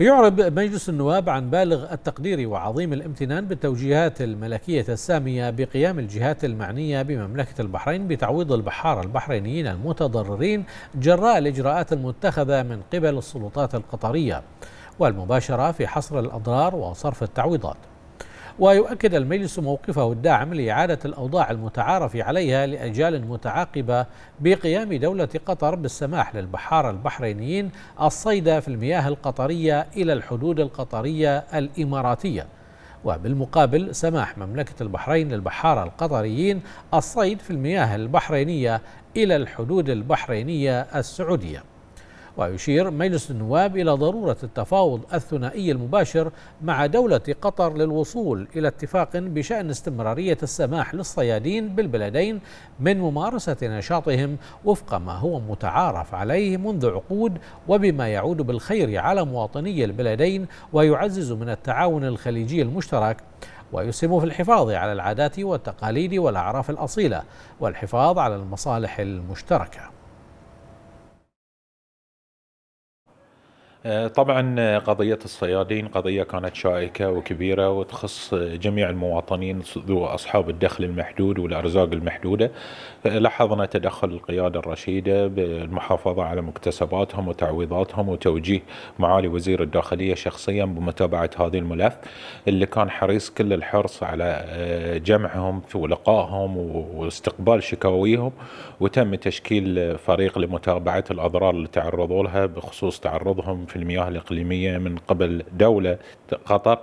يعرب مجلس النواب عن بالغ التقدير وعظيم الامتنان بالتوجيهات الملكية السامية بقيام الجهات المعنية بمملكة البحرين بتعويض البحار البحرينيين المتضررين جراء الإجراءات المتخذة من قبل السلطات القطرية والمباشرة في حصر الأضرار وصرف التعويضات ويؤكد المجلس موقفه الداعم لإعادة الأوضاع المتعارف عليها لأجيال متعاقبة بقيام دولة قطر بالسماح للبحارة البحرينيين الصيد في المياه القطرية إلى الحدود القطرية الإماراتية وبالمقابل سماح مملكة البحرين للبحارة القطريين الصيد في المياه البحرينية إلى الحدود البحرينية السعودية ويشير مجلس النواب إلى ضرورة التفاوض الثنائي المباشر مع دولة قطر للوصول إلى اتفاق بشأن استمرارية السماح للصيادين بالبلدين من ممارسة نشاطهم وفق ما هو متعارف عليه منذ عقود وبما يعود بالخير على مواطني البلدين ويعزز من التعاون الخليجي المشترك ويسهم في الحفاظ على العادات والتقاليد والأعراف الأصيلة والحفاظ على المصالح المشتركة آه، طبعا آه، قضية الصيادين قضية كانت شائكة وكبيرة وتخص آه، جميع المواطنين ذو أصحاب الدخل المحدود والأرزاق المحدودة لاحظنا تدخل القيادة الرشيدة بالمحافظة على مكتسباتهم وتعويضاتهم وتوجيه معالي وزير الداخلية شخصيا بمتابعة هذا الملف اللي كان حريص كل الحرص على جمعهم ولقائهم واستقبال شكاويهم وتم تشكيل فريق لمتابعة الأضرار اللي تعرضوا لها بخصوص تعرضهم في المياه الإقليمية من قبل دولة قطر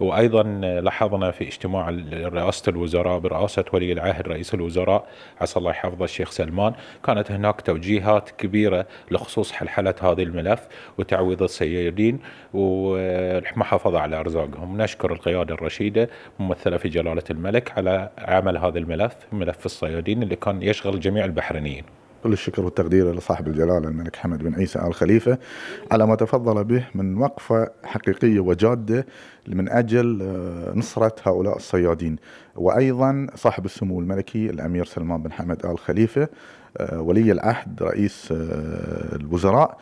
وأيضا لاحظنا في اجتماع رئاسة الوزراء برئاسة ولي العهد رئيس الوزراء عسى الله يحفظه الشيخ سلمان كانت هناك توجيهات كبيرة لخصوص حلحلة هذا الملف وتعويض السيادين والمحافظة على أرزاقهم نشكر القيادة الرشيدة ممثلة في جلالة الملك على عمل هذا الملف ملف الصيادين اللي كان يشغل جميع البحرينيين كل الشكر والتقدير لصاحب الجلالة الملك حمد بن عيسى آل خليفة على ما تفضل به من وقفة حقيقية وجادة من أجل آه، نصرة هؤلاء الصيادين وأيضا صاحب السمو الملكي الأمير سلمان بن حمد آل خليفة آه، ولي العهد رئيس آه، الوزراء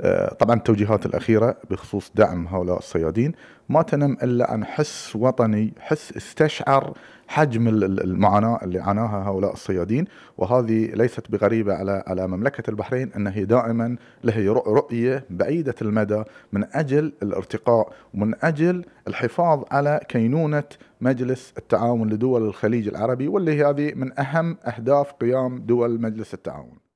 آه، طبعا التوجيهات الأخيرة بخصوص دعم هؤلاء الصيادين ما تنم إلا عن حس وطني حس استشعر حجم المعاناة اللي عاناها هؤلاء الصيادين وهذه ليست بغريبة على على مملكة البحرين أنها هي دائما لها رؤية بعيدة المدى من أجل الارتقاء ومن أجل الحفاظ على كينونة مجلس التعاون لدول الخليج العربي واللي هذه من أهم أهداف قيام دول مجلس التعاون